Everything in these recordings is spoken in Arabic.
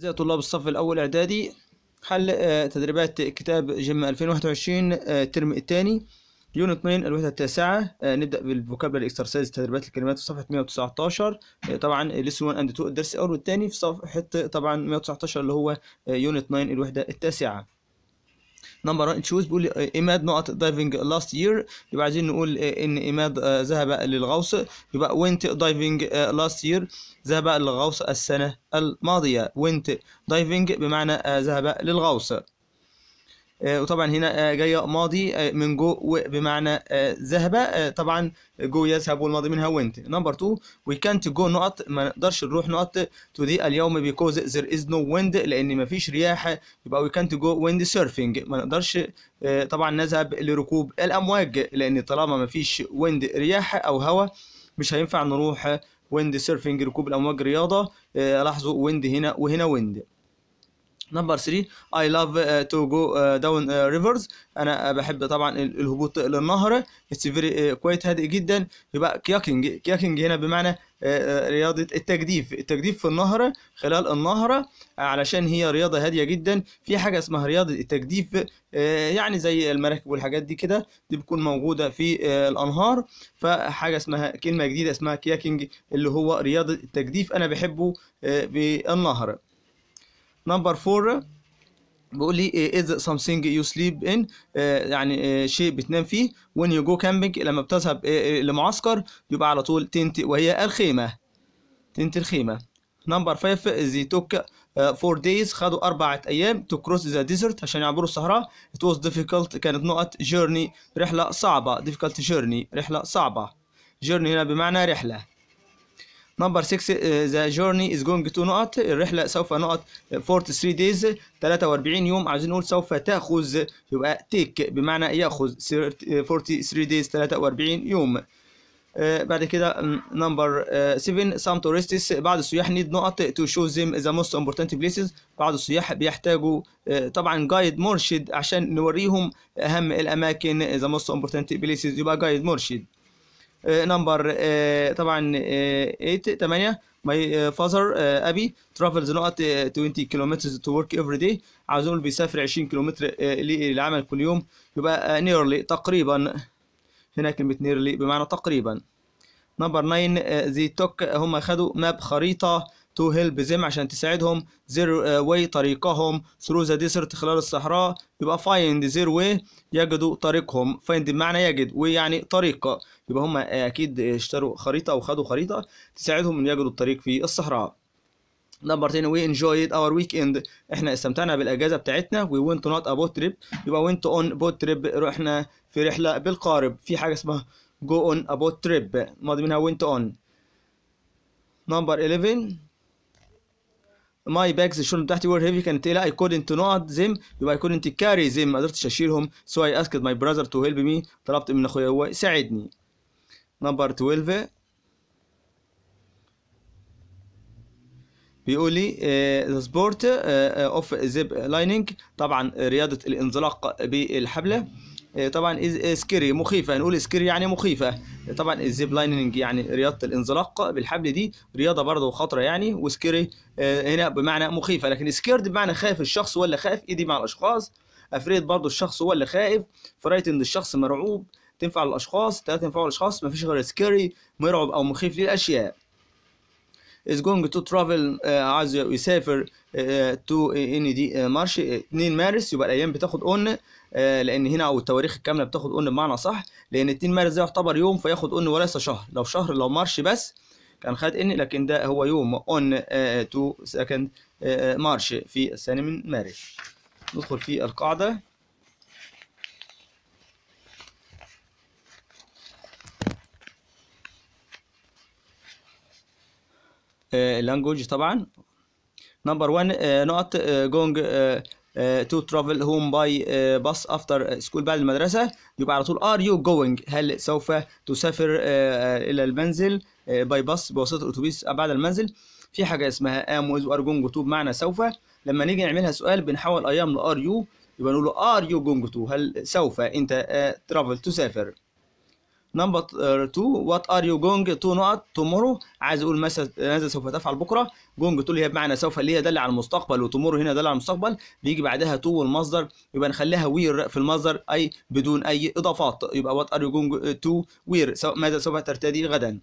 أعزائي طلاب الصف الأول إعدادي حل آه، تدريبات كتاب جيم 2021 ترم الثاني يونت 2 الوحدة التاسعة آه، نبدأ بالفوكابلري اكسرسايز تدريبات الكلمات في صفحة 119 آه، طبعا ليسون 1 اند 2 الدرس الأول والثاني في صفحة طبعا 119 اللي هو يونت 9 الوحدة التاسعة نمبر 1 تشوز بيقول إماد إيه، ايماد نقط دايفنج لاست يير يبقى عايزين نقول إيه، ان ايماد آه، ذهب للغوص يبقى وينت دايفنج لاست يير ذهب للغوص السنه الماضيه وينت دايفنج بمعنى آه، ذهب للغوص آه، وطبعا هنا آه، جايه ماضي آه، من جو بمعنى ذهب طبعا جو يذهب والماضي منها went نمبر 2 وي كانت جو نقط ما نقدرش نروح نقط تو دي اليوم بيكوز ذير از نو ويند لان ما فيش رياح يبقى وي كانت جو ويند سيرفنج ما نقدرش طبعا نذهب لركوب الامواج لان طالما ما فيش ويند رياح او هواء مش هينفع نروح ويند سيرفنج ركوب الامواج رياضه لاحظوا ويند هنا وهنا ويند نمبر 3 اي لاف تو جو داون ريفرز انا uh, بحب طبعا الهبوط للنهر اتس فيري كويت هادئ جدا يبقى كياكينج كياكينج هنا بمعنى uh, uh, رياضة التجديف التجديف في النهر خلال النهر علشان هي رياضة هادية جدا في حاجة اسمها رياضة التجديف يعني زي المراكب والحاجات دي كده دي بتكون موجودة في الأنهار فحاجة اسمها كلمة جديدة اسمها كياكينج اللي هو رياضة التجديف أنا بحبه في النهر نمبر 4 بيقول لي از سمثينج يو سليب ان يعني آه, شيء بتنام فيه وين يو جو كامبينج لما بتذهب آه, آه, لمعسكر يبقى على طول تنت وهي الخيمه تنت الخيمه نمبر 5 زي توك فور دايز خدوا أربعة أيام تو كروس ذا ديزرت عشان يعبروا الصحراء ات واز ديفيكولت كانت نقط جيرني رحلة صعبة ديفيكولت جيرني رحلة صعبة جيرني هنا بمعنى رحلة نمبر 6 ذا جورني از جوينج تو نقط الرحله سوف نقط 43 دايز 43 يوم عايزين نقول سوف تاخذ يبقى تيك بمعنى ياخذ 43 دايز 43 يوم uh, بعد كده نمبر 7 سام تورستس بعض السياح نيد نقط تو شو زيم ذا موست امبورتنت بليسز بعض السياح بيحتاجوا uh, طبعا جايد مرشد عشان نوريهم اهم الاماكن ذا موست امبورتنت بليسز يبقى جايد مرشد آه، نمبر آه، طبعا 8 8 ماي فازر ابي ترافلز نقط 20 كيلومتر تو ورك افري داي عاوز اقول بيسافر 20 كيلومتر آه، للعمل كل يوم يبقى نيرلي تقريبا هنا كلمه نيرلي بمعنى تقريبا نمبر 9 زي توك هم خدوا ماب خريطه to help them عشان تساعدهم their uh, way طريقهم through the desert خلال الصحراء يبقى find their way يجدوا طريقهم find بمعنى يجد يعني طريق يبقى هم اكيد اشتروا خريطة او خدوا خريطة تساعدهم ان يجدوا الطريق في الصحراء نمبر 10 وي انجويد اور ويك اند احنا استمتعنا بالاجازه بتاعتنا وي ونت نوت ا بوت تريب يبقى ونت اون بوت تريب رحنا في رحله بالقارب في حاجه اسمها جو اون ا بوت تريب ماضي منها ونت اون نمبر 11 ماي باجز الشنط بتاعتي وير هيفي كانت لا اي كودنت نوت ذيم يبقى اي كودنت كاري ذيم ما قدرتش اشيلهم سو اي اسكت ماي براذر تو هيلب مي طلبت من اخويا هو يساعدني نمبر 12 بيقول لي ذا سبورت اوف زيب لايننج طبعا رياضه الانزلاق بالحبله إيه، طبعا إيه، سكري مخيفه نقول سكري يعني مخيفه إيه، طبعا الزيب لايننج يعني رياضه الانزلاق بالحبل دي رياضه برضه خطره يعني وسكري هنا بمعنى مخيفه لكن سكيرد بمعنى خايف الشخص ولا خايف ايدي مع الاشخاص افريد برضه الشخص هو اللي خايف فرايتند الشخص مرعوب تنفع للاشخاص ثلاثه ينفعوا للاشخاص مفيش غير سكيري مرعب او مخيف للاشياء is going to travel عايز uh, يسافر uh, to ان دي مارش 2 مارس يبقى الايام بتاخد اون uh, لان هنا او التواريخ الكامله بتاخد اون بمعنى صح لان 2 مارس ده يعتبر يوم فياخد اون وليس شهر لو شهر لو مارش بس كان خد ان لكن ده هو يوم اون تو سكند مارش في الثاني من مارس ندخل في القاعده اللانجوج آه، طبعا نمبر 1 آه، نقط جونج تو ترافل هوم باي باص افتر سكول بعد المدرسه يبقى على طول ار يو جوينج هل سوف تسافر uh, الى المنزل باي باص بواسطه الاتوبيس بعد المنزل في حاجه اسمها ام ويز وار جونج تو بمعنى سوف لما نيجي نعملها سؤال بنحول ايام لار يو يبقى نقول له ار يو جونج تو هل سوف انت ترافل تسافر نمبر 2 وات ار يو جونج تو نقط تومورو عايز اقول مثلا ماذا سوف تفعل بكره جونج تو اللي هي بمعنى سوف اللي هي دل على المستقبل وتومورو هنا دل على المستقبل بيجي بعدها تو المصدر يبقى نخليها وير في المصدر اي بدون اي اضافات يبقى وات ار يو جونج تو وير ماذا سوف ترتدي غدا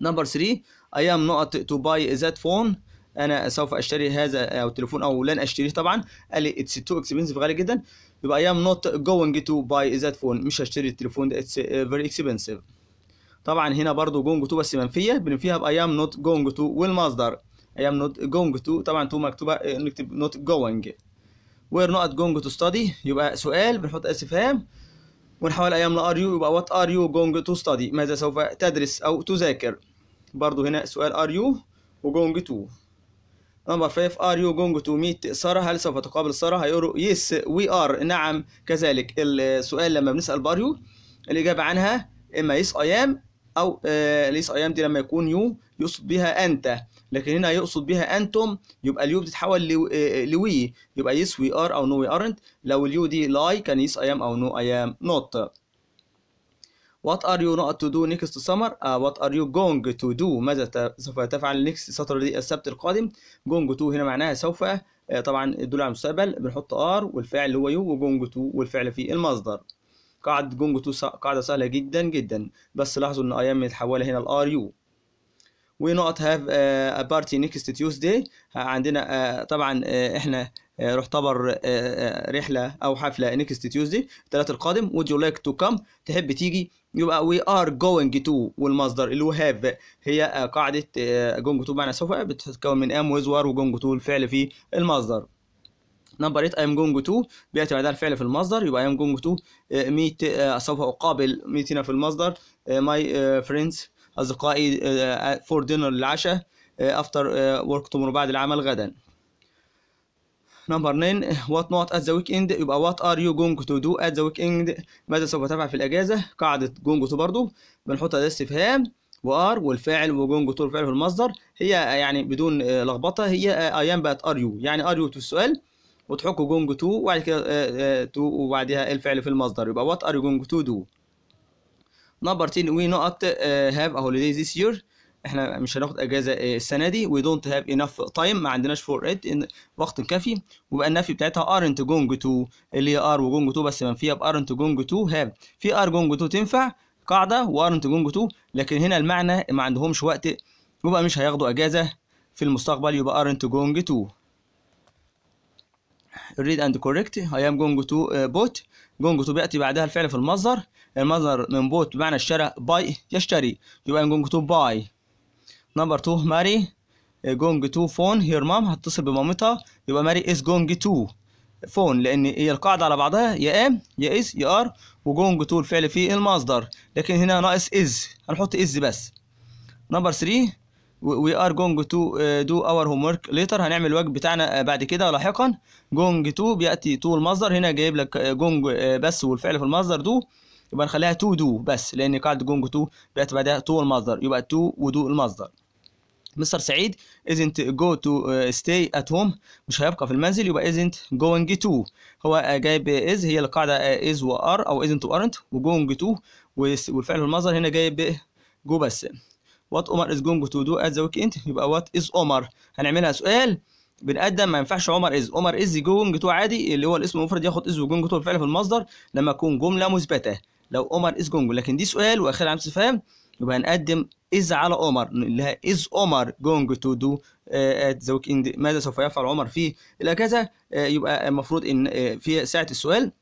نمبر 3 اي ام نقط تو باي ذات فون انا سوف اشتري هذا او التليفون او لن اشتريه طبعا قال لي اتس تو اكسبنسيف غالي جدا يبقى I am not going to buy that phone مش هشتري التليفون ده it's very expensive طبعا هنا برضو going to بس منفية بنفيها ب I am not going to والمصدر I am not going to طبعا تو مكتوبة نكتب not going we're not going to study يبقى سؤال بنحط استفهام ونحول I am are you يبقى what are you going to study ماذا سوف تدرس أو تذاكر برضو هنا سؤال are you و going to نمبر 5 ار يو جونج تو ميت ساره هل سوف تقابل ساره هيقولوا يس وي ار نعم كذلك السؤال لما بنسال باريو الاجابه عنها اما يس اي ام او يس اي ام دي لما يكون يو يقصد بها انت لكن هنا يقصد بها انتم يبقى اليو بتتحول آه، آه، لوي يبقى يس وي ار او نو وي ارنت لو اليو دي لاي كان يس اي ام او نو اي ام نوت What are you not to do next summer? Uh, what are you going to do? ماذا سوف تفعل next دي السبت القادم؟ going to هنا معناها سوف آه، طبعا الدول على المستقبل بنحط ار والفعل اللي هو يو وجونج تو والفعل في المصدر. قاعدة جونج تو قاعدة سهلة جدا جدا بس لاحظوا إن ايام متحولة هنا لار يو وي We not have آه، a party next Tuesday آه، عندنا طبعا احنا نعتبر رحلة أو حفلة next Tuesday الثلاث القادم would you like to come تحب تيجي يبقى we are going to والمصدر اللي هو have هي قاعدة آه، going to معنى سوف بتتكون من am with were و going to الفعل في المصدر نمبر 8 I am going to بيأتي بعدها الفعل في المصدر يبقى I am going to آه، meet آه، سوف أقابل meet هنا في المصدر my friends أصدقائي for dinner العشاء after work tomorrow بعد العمل غدا نمبر 9 وات نوت ات ذا ويك اند يبقى وات ار يو جونج تو دو ات ذا ويك اند ماذا سوف تفعل في الاجازه قاعده جونج تو برضو بنحط اداه استفهام وار والفاعل وجونج تو في والمصدر هي يعني بدون لخبطه هي ايام بقت ار يو يعني ار يو تو السؤال وتحكوا جونج تو وبعد كده تو آه، آه، وبعدها الفعل في المصدر يبقى وات ار يو جونج تو دو نمبر 10 وي نوت هاف ا هوليداي ذيس يير احنا مش هناخد اجازه آه، السنه دي وي دونت هاف انف تايم ما عندناش فور ات وقت كافي وبقى النفي بتاعتها ارنت جونج تو اللي هي ار وجونج تو بس منفيه بارنت جونج تو هاف في ار جونج تو تنفع قاعده وارنت جونج تو لكن هنا المعنى ما عندهمش وقت يبقى مش هياخدوا اجازه في المستقبل يبقى ارنت جونج تو read and correct I am going to آه، bought going to بيأتي بعدها الفعل في المصدر المصدر من بوت بمعنى اشترى buy يشتري يبقى جونج going to buy نمبر 2 ماري جونج تو فون هير مام هتصل بمامتها يبقى ماري از جونج تو فون لان هي القاعده على بعضها يا ام يا از يا ار وجونج تو الفعل فيه المصدر لكن هنا ناقص از هنحط از بس نمبر 3 وي ار جونج تو دو اور هوم ورك ليتر هنعمل الواجب بتاعنا uh, بعد كده لاحقا جونج تو بياتي تو المصدر هنا جايب لك جونج uh, uh, بس والفعل في المصدر دو يبقى نخليها تو دو بس لان قاعده جونج تو بياتي بعدها تو المصدر يبقى تو ودو المصدر مستر سعيد isn't go to uh, stay at home مش هيبقى في المنزل يبقى isn't going to هو uh, جايب is هي القاعدة uh, is و are أو isn't و aren't و going to والفعل المظهر هنا جايب go بس what Omar is going to do at the weekend يبقى what is Omar هنعملها سؤال بنقدم ما ينفعش عمر از عمر از جوينج تو عادي اللي هو الاسم المفرد ياخد از وجوينج تو الفعل في المصدر لما تكون جمله مثبته لو عمر از جوينج لكن دي سؤال واخر عام استفهام يبقى هنقدم إز على عمر نقول لها إز عمر جونج تو دو ذا اند ماذا سوف يفعل عمر فيه إلى كذا آه، يبقى المفروض إن آه، في ساعة السؤال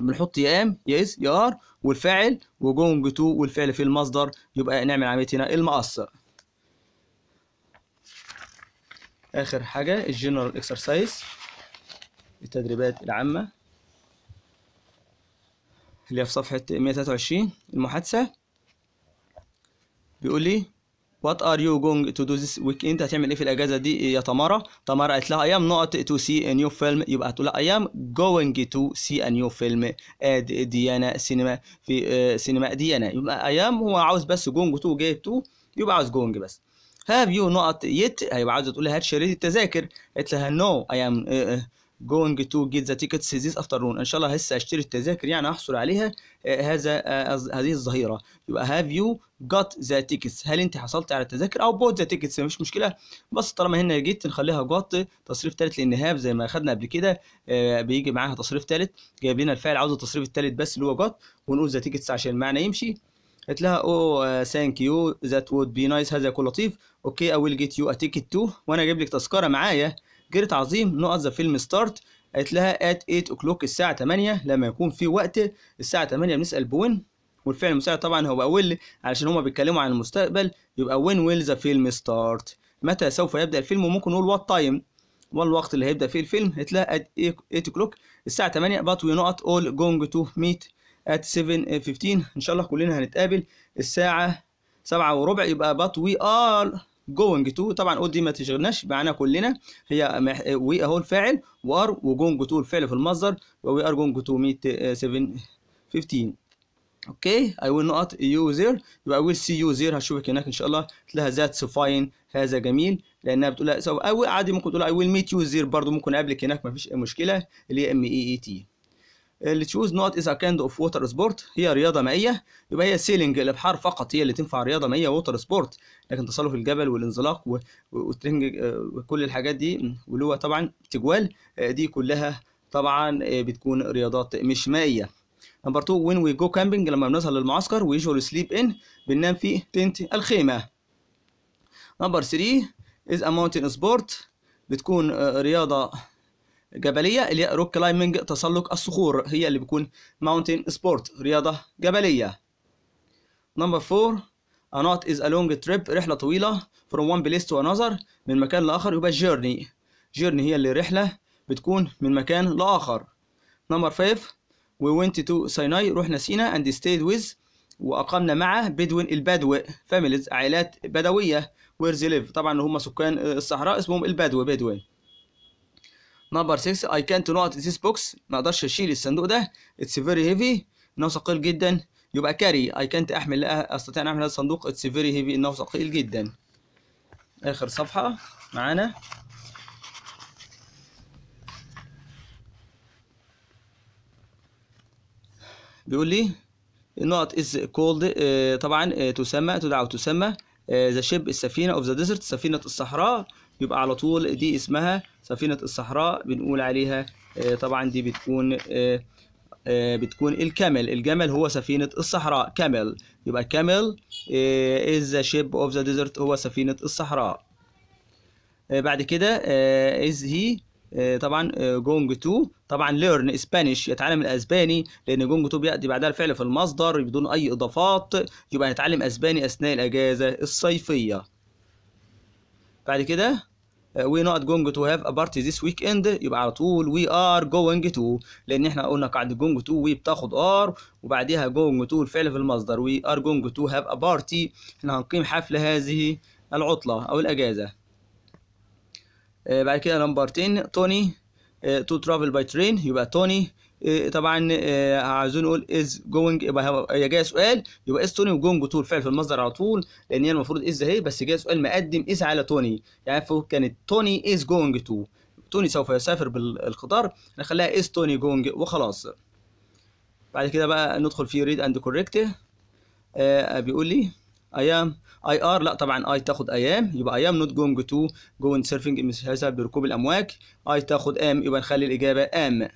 بنحط يا ام يا از يا ار والفاعل وجونج تو والفعل في المصدر يبقى نعمل عمليه هنا المقص اخر حاجه الجنرال اكسرسايز التدريبات العامه اللي هي في صفحه 123 المحادثه بيقول لي وات ار يو جوينج تو دو ذس ويك اند هتعمل ايه في الاجازه دي إيه يا تمارا تمارا قالت لها ايام نقط تو سي نيو فيلم يبقى هتقول لها ايام جوينج تو سي نيو فيلم اد ديانا سينما في سينما آه, ديانا يبقى ايام هو عاوز بس جوينج تو جايب تو يبقى عاوز جوينج بس هاف يو نقط يت هيبقى عاوزه تقول لها هات ريدي التذاكر قالت لها نو اي آه, آه. going to get the tickets this afternoon ان شاء الله هسه اشتري التذاكر يعني احصل عليها آه، هذا آه، هذه الظهيره يبقى have you got the tickets هل انت حصلت على التذاكر او bought the tickets مفيش مشكله بس طالما هنا جيت نخليها got تصريف ثالث لان have زي ما اخذنا قبل كده آه، بيجي معاها تصريف ثالث جايب لنا الفعل عاوز التصريف الثالث بس اللي هو got ونقول the tickets عشان المعنى يمشي قلت لها او ثانك يو ذات وود بي نايس هذا يكون لطيف اوكي اي ويل جيت يو ا تيكت تو وانا جايب لك تذكره معايا جريت عظيم نقط ذا فيلم ستارت قالت لها ات 8 اوكلوك الساعه 8 لما يكون في وقت الساعه 8 بنسال بوين والفعل المساعد طبعا هو ويل علشان هما بيتكلموا عن المستقبل يبقى وين ويل ذا فيلم ستارت متى سوف يبدا الفيلم وممكن نقول وات تايم والوقت اللي هيبدا فيه الفيلم قالت لها ات 8 اوكلوك الساعه 8 بات وي نقط اول جونج تو ميت ات 7 15 ان شاء الله كلنا هنتقابل الساعه 7 وربع يبقى بات وي ار جوينج تو طبعا او دي ما تشغلناش معناها كلنا هي وي اهو الفاعل وار وجونج تو الفعل في المصدر وي ار جونج تو ميت 715 اوكي اي ويل نوت يو زير يبقى ويل سي يو زير هشوفك هناك ان شاء الله قلت لها ذاتس فاين هذا جميل لانها بتقول او عادي ممكن تقول اي ويل ميت يو زير برضه ممكن اقابلك هناك ما فيش مشكله اللي هي ام اي اي تي آه، اللي تشوز نوت از ا كايند اوف ووتر سبورت هي رياضه مائيه يبقى هي سيلينج الابحار فقط هي اللي تنفع رياضه مائيه ووتر سبورت لكن تسلق الجبل والانزلاق والترنج آه، وكل الحاجات دي ولو طبعا تجوال آه، دي كلها طبعا بتكون رياضات مش مائيه نمبر 2 وين وي جو كامبينج لما بنظهر للمعسكر ويجول سليب ان بننام في تنت الخيمه نمبر 3 از ا ماونتن سبورت بتكون رياضه جبليه اللي هي روك كلايمنج تسلق الصخور هي اللي بيكون ماونتين سبورت رياضه جبليه نمبر 4 A knot is a long trip رحلة طويلة from one place to another من مكان لآخر يبقى journey journey هي اللي رحلة بتكون من مكان لآخر نمبر 5 We went to سيناي رحنا سينا and stayed with وأقمنا مع بدوين البدو families عائلات بدوية where they live طبعا هم سكان الصحراء اسمهم البدو بدوين نمبر 6 I can't not this box ما اقدرش اشيل الصندوق ده it's very heavy انه ثقيل جدا يبقى كاري I can't احمل لا استطيع ان احمل هذا الصندوق it's very heavy انه ثقيل جدا اخر صفحة معانا بيقول لي النقط is called آه، طبعا آه، تسمى تدعى وتسمى ذا شيب السفينه اوف ذا ديزرت سفينه الصحراء يبقى على طول دي اسمها سفينه الصحراء بنقول عليها آه، طبعا دي بتكون آه، آه، بتكون الكامل الجمل هو سفينة الصحراء كامل يبقى كامل is the ship of the desert هو سفينة الصحراء بعد كده is he آه، طبعا آه، جونج تو طبعا ليرن اسبانيش يتعلم الاسباني لان جونج تو بياتي بعدها الفعل في المصدر بدون اي اضافات يبقى نتعلم اسباني اثناء الاجازه الصيفيه بعد كده وي نوت جونج تو هاف ا بارتي ذيس ويك اند يبقى على طول وي ار جوينج تو لان احنا قلنا قاعده جونج تو وي بتاخد ار وبعديها جونج تو الفعل في المصدر وي ار جونج تو هاف ا بارتي احنا هنقيم حفله هذه العطله او الاجازه آه، بعد كده نمبر 10 توني تو ترافل باي ترين يبقى توني آه، طبعا آه، عايزين نقول از جوينج هي جايه سؤال يبقى از توني وجوينج تو الفعل في المصدر على طول لان هي المفروض از اهي بس جايه سؤال مقدم از على توني يعني فوق كانت توني از جوينج تو توني سوف يسافر بالقطار نخليها از توني جوينج وخلاص بعد كده بقى ندخل في ريد اند كوريكت بيقول لي اي ام اي ار لا طبعا اي تاخد ايام يبقى ايام نوت جوينج تو جوينج سيرفنج المسهزه بركوب الامواج اي تاخد ام يبقى نخلي الاجابه ام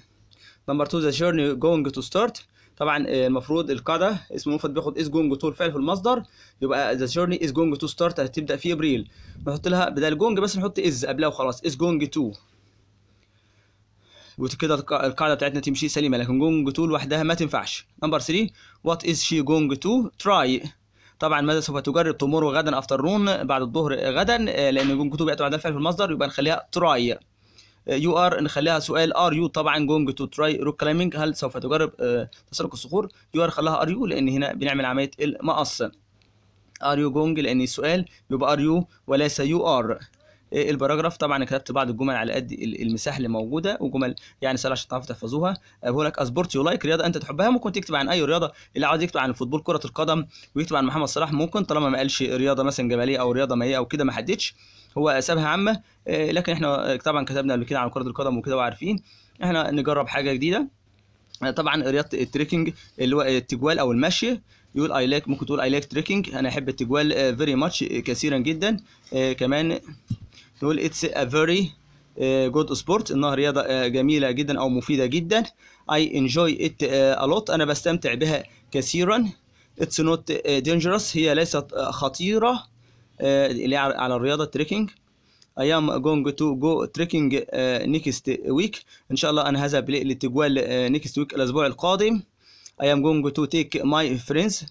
نمبر 2 ذا جورني جوينج تو ستارت طبعا آه، المفروض القاعده اسم المفرد بياخد از جوينج تو الفعل في المصدر يبقى ذا جورني از جوينج تو ستارت هتبدا في ابريل نحط لها بدل جونج بس نحط از قبلها وخلاص از جوينج تو وكده القاعده بتاعتنا تمشي سليمه لكن جونج تو لوحدها ما تنفعش نمبر 3 وات از شي جونج تو تراي طبعا ماذا سوف تجرب تومورو غدا افترنون بعد الظهر غدا آه، لان جونج تو بيأتوا بعد الفعل في المصدر يبقى نخليها تراي يو ار نخليها سؤال ار يو طبعا جونج تو تراي روك كلايمنج هل سوف تجرب آه، تسلق الصخور يو ار خلاها ار يو لان هنا بنعمل عمليه المقص ار يو جونج لان السؤال يبقى ار يو وليس يو ار إيه، الباراجراف طبعا انا كتبت بعض الجمل على قد المساحه اللي موجوده وجمل يعني سهله عشان تعرفوا تحفظوها آه، بقول لك اسبورت يو لايك رياضه انت تحبها ممكن تكتب عن اي رياضه اللي عاوز يكتب عن الفوتبول كره القدم ويكتب عن محمد صلاح ممكن طالما ما قالش رياضه مثلا جماليه او رياضه مائيه او كده ما حددش هو سابها عامه آه، لكن احنا آه، طبعا كتبنا قبل كده عن كره القدم وكده وعارفين احنا نجرب حاجه جديده طبعا رياضه التريكنج اللي هو التجوال او المشي يقول اي لايك ممكن تقول اي لايك تريكنج انا احب التجوال فيري ماتش كثيرا جدا كمان نقول اتس ا فيري جود سبورت انها رياضه uh, جميله جدا او مفيده جدا اي انجوي ات ا لوت انا بستمتع بها كثيرا اتس نوت دينجرس هي ليست uh, خطيره uh, اللي على الرياضه التريكنج I am going to go trekking next week إن شاء الله أنا هذهب للتجوال uh, next week الأسبوع القادم I am going to take my friends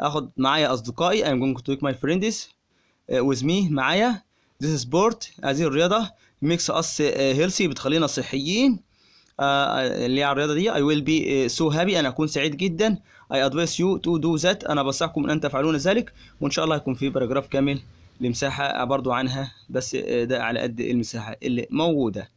أخذ معايا أصدقائي I am going to take my friends with me معايا ذيس سبورت هذه الرياضه ميكس اس هيلثي بتخلينا صحيين uh, اللي هي الرياضه دي اي ويل بي سو هابي انا اكون سعيد جدا اي ادفايس يو تو دو ذات انا بنصحكم ان انت تفعلون ذلك وان شاء الله هيكون في باراجراف كامل لمساحه برضو عنها بس uh, ده على قد المساحه اللي موجوده